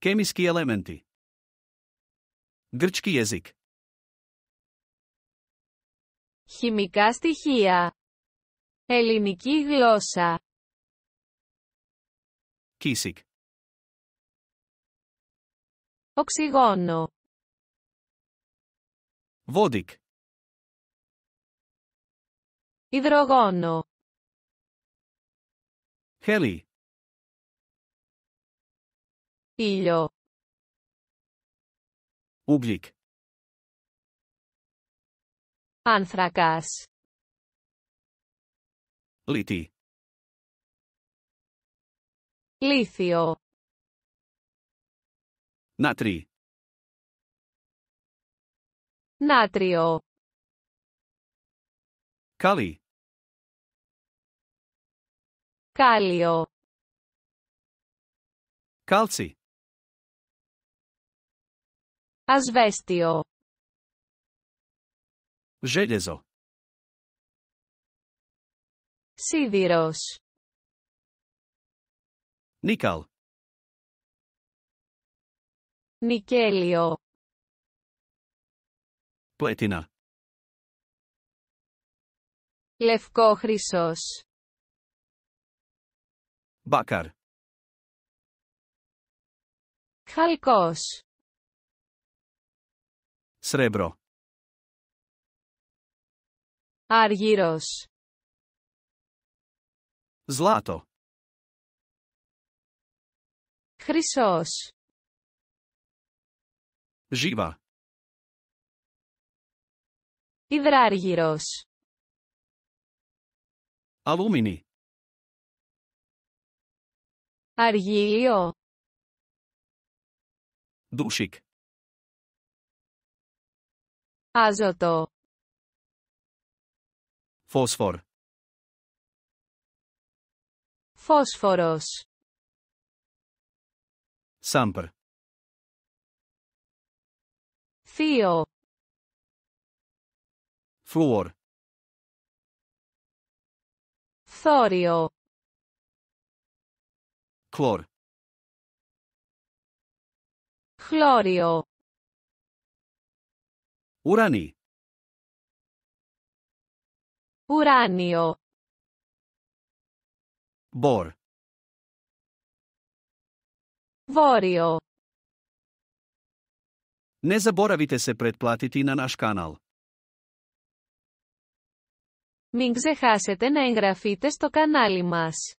Kemijski elementi. Grčki jezik. Χημικά στοιχεία. Ελληνική γλώσσα. Κίσικ. Οξυγόνο. Βόδικ. Υδρογόνο. Χέλι. Ήλιο. Ουγγλίκ. Άνθρακας. Λίτι. Λίθιο. Νάτρι. Νάτριο. Κάλι. Κάλιο. Κάλτσι. Ασβέστιο. Żelazo. Σίδηρος. Νίκαλ. Νικέλιο. Πλέτινα. Λευκό χρυσός. Μπάκαρ. Χαλκός. Srebro. Αργύρος. Ζλάτο. Χρυσός. Ζήβα. Υδράργυρος. Αλούμινη. Αργύλιο. Δούσικ. Άζωτο. Φόσφορ. Φόσφορος. Σάμπρ. Θείο. Φλούορ. Θόριο. Κλόρ. Χλώριο. Урани. Уранио. Бор. Ворио. Не заборавите се предплатити на наш канал. Мин ксехасете на енграфите στο канали μας.